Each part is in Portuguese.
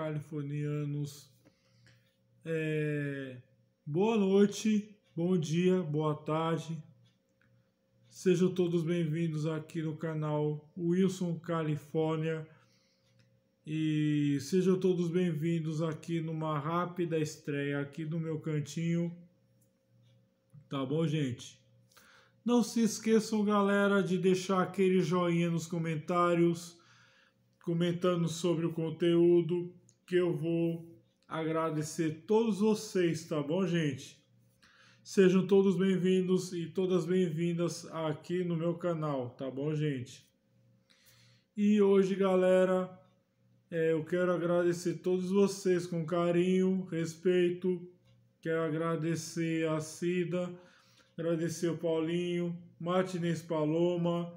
californianos. É, boa noite, bom dia, boa tarde. Sejam todos bem-vindos aqui no canal Wilson Califórnia. E sejam todos bem-vindos aqui numa rápida estreia aqui no meu cantinho. Tá bom, gente? Não se esqueçam, galera, de deixar aquele joinha nos comentários, comentando sobre o conteúdo que eu vou agradecer todos vocês, tá bom, gente? Sejam todos bem-vindos e todas bem-vindas aqui no meu canal, tá bom, gente? E hoje, galera, é, eu quero agradecer todos vocês com carinho, respeito. Quero agradecer a Cida, agradecer o Paulinho, Martinez Paloma,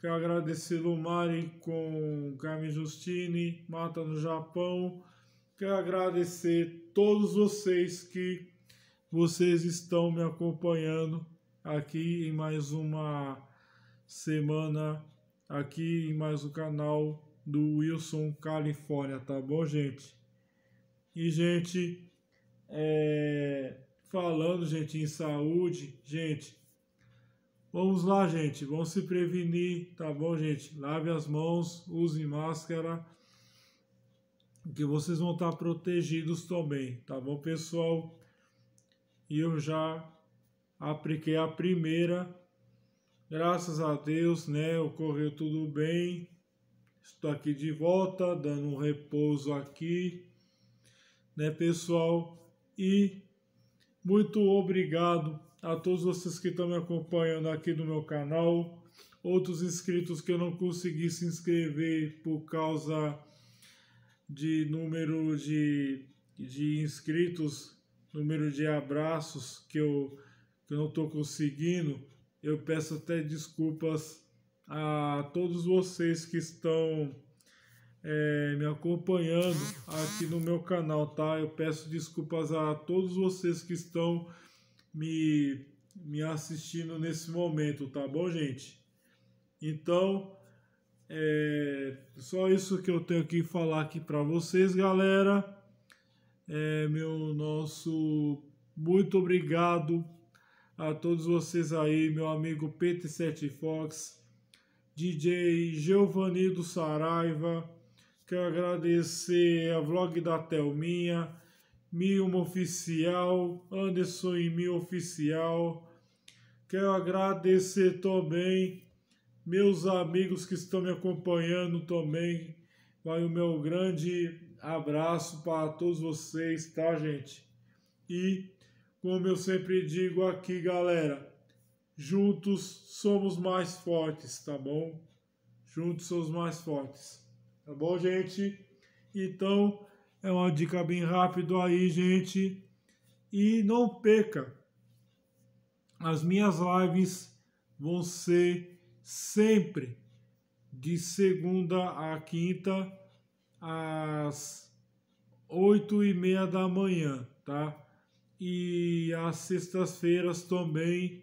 quero agradecer Lumari com Carmen Justine, Mata no Japão, Quero agradecer todos vocês que vocês estão me acompanhando aqui em mais uma semana aqui em mais um canal do Wilson Califórnia, tá bom, gente? E, gente, é... falando, gente, em saúde, gente, vamos lá, gente, vamos se prevenir, tá bom, gente? Lave as mãos, use máscara que vocês vão estar protegidos também, tá bom, pessoal? E eu já apliquei a primeira, graças a Deus, né? Ocorreu tudo bem. Estou aqui de volta, dando um repouso aqui, né, pessoal? E muito obrigado a todos vocês que estão me acompanhando aqui no meu canal, outros inscritos que eu não consegui se inscrever por causa de número de, de inscritos, número de abraços que eu, que eu não estou conseguindo, eu peço até desculpas a todos vocês que estão é, me acompanhando aqui no meu canal, tá? Eu peço desculpas a todos vocês que estão me, me assistindo nesse momento, tá bom, gente? Então, é só isso que eu tenho que falar aqui para vocês, galera. É meu nosso muito obrigado a todos vocês aí, meu amigo PT7 Fox, DJ Giovanni do Saraiva. Quero agradecer a vlog da Telminha, Milma Oficial, Anderson e Mil Oficial. Quero agradecer também meus amigos que estão me acompanhando também. Vai o meu grande abraço para todos vocês, tá, gente? E, como eu sempre digo aqui, galera, juntos somos mais fortes, tá bom? Juntos somos mais fortes, tá bom, gente? Então, é uma dica bem rápido aí, gente. E não perca, as minhas lives vão ser sempre de segunda a quinta às oito e meia da manhã, tá? E às sextas-feiras também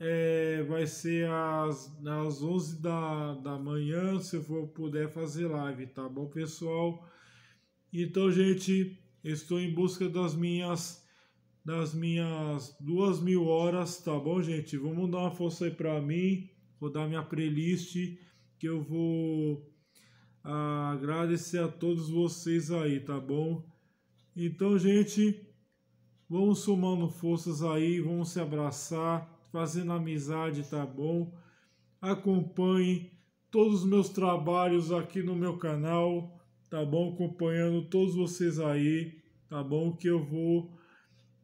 é, vai ser às, às onze da, da manhã, se eu for puder fazer live, tá bom, pessoal? Então, gente, estou em busca das minhas das minhas duas mil horas, tá bom, gente? Vamos dar uma força aí para mim vou dar minha playlist que eu vou ah, agradecer a todos vocês aí, tá bom? Então, gente, vamos somando forças aí, vamos se abraçar, fazendo amizade, tá bom? Acompanhe todos os meus trabalhos aqui no meu canal, tá bom? Acompanhando todos vocês aí, tá bom? Que eu vou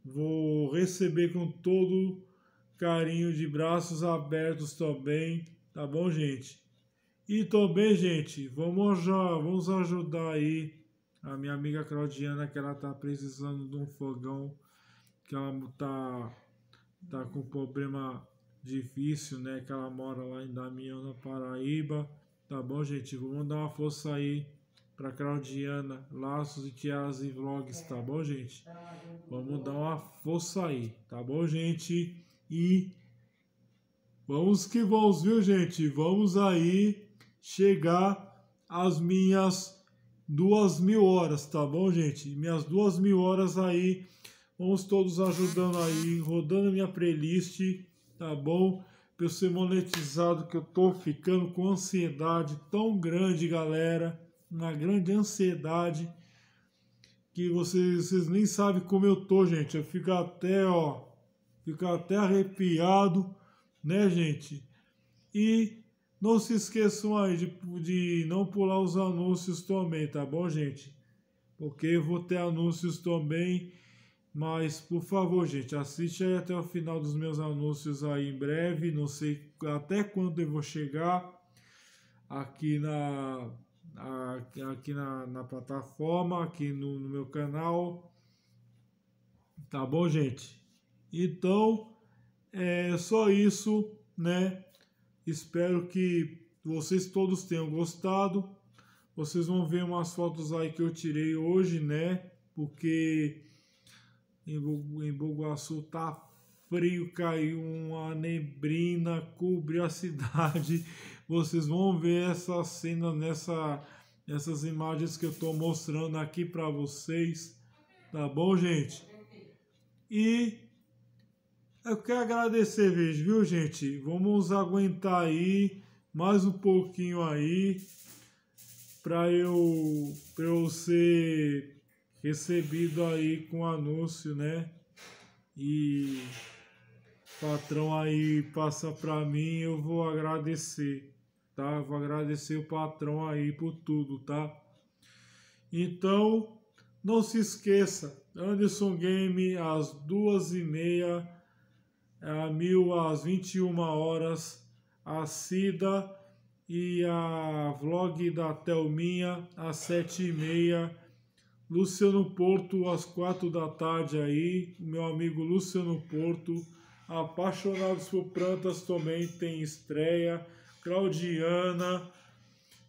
vou receber com todo carinho de braços abertos também, tá bom, gente? E também, gente, vamos, vamos ajudar aí a minha amiga Claudiana, que ela tá precisando de um fogão, que ela tá, tá com problema difícil, né? Que ela mora lá em Damião, na Paraíba. Tá bom, gente? Vamos dar uma força aí pra Claudiana, Laços e Tias e Vlogs, tá bom, gente? Vamos dar uma força aí, tá bom, gente? E vamos que vamos, viu, gente? Vamos aí chegar às minhas duas mil horas, tá bom, gente? Minhas duas mil horas aí. Vamos todos ajudando aí, rodando minha playlist, tá bom? Pra eu ser monetizado, que eu tô ficando com ansiedade tão grande, galera. Uma grande ansiedade. Que vocês, vocês nem sabem como eu tô, gente. Eu fico até, ó ficar até arrepiado, né, gente? E não se esqueçam aí de, de não pular os anúncios também, tá bom, gente? Porque eu vou ter anúncios também. Mas, por favor, gente, assiste aí até o final dos meus anúncios aí em breve. Não sei até quando eu vou chegar aqui na, aqui na, na plataforma, aqui no, no meu canal. Tá bom, gente? Então, é só isso, né? Espero que vocês todos tenham gostado. Vocês vão ver umas fotos aí que eu tirei hoje, né? Porque em Boguaçu tá frio, caiu uma neblina, cobriu a cidade. Vocês vão ver essa cena nessa essas imagens que eu estou mostrando aqui para vocês, tá bom, gente? E eu quero agradecer, viu, gente? Vamos aguentar aí mais um pouquinho aí para eu, pra eu ser recebido aí com anúncio, né? E patrão aí passa para mim, eu vou agradecer, tá? Vou agradecer o patrão aí por tudo, tá? Então, não se esqueça, Anderson Game às duas e meia é a mil às 21 horas, a Cida e a vlog da Thelminha às 7 e meia. Luciano Porto às 4 da tarde aí, meu amigo Luciano Porto. Apaixonados por Plantas também tem estreia. Claudiana,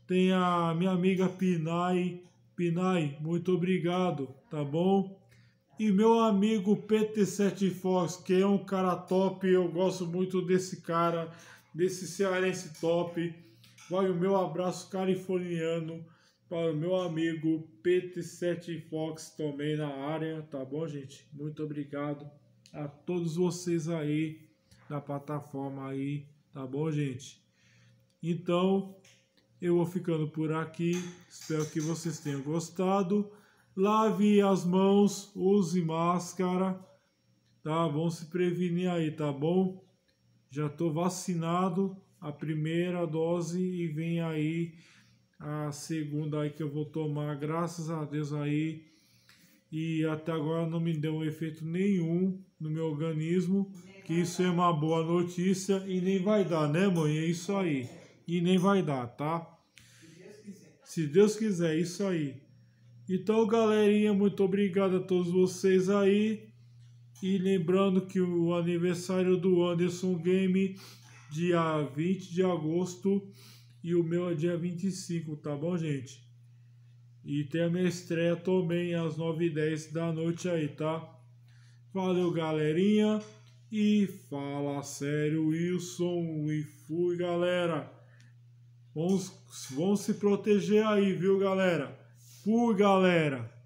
tem a minha amiga Pinai. Pinai, muito obrigado, tá bom? E meu amigo PT7 Fox, que é um cara top, eu gosto muito desse cara, desse cearense top. Vai o meu abraço californiano para o meu amigo PT7 Fox também na área, tá bom, gente? Muito obrigado a todos vocês aí da plataforma aí, tá bom, gente? Então, eu vou ficando por aqui. Espero que vocês tenham gostado lave as mãos, use máscara, tá? Vamos se prevenir aí, tá bom? Já estou vacinado a primeira dose e vem aí a segunda aí que eu vou tomar, graças a Deus aí. E até agora não me deu um efeito nenhum no meu organismo, que isso é uma boa notícia e nem vai dar, né, mãe? É isso aí. E nem vai dar, tá? Se Deus quiser, isso aí. Então, galerinha, muito obrigado a todos vocês aí. E lembrando que o aniversário do Anderson Game, dia 20 de agosto, e o meu é dia 25, tá bom, gente? E tem a minha estreia também às 9h10 da noite aí, tá? Valeu, galerinha. E fala sério, Wilson. E fui, galera. Vamos, vamos se proteger aí, viu, galera? Fui, galera!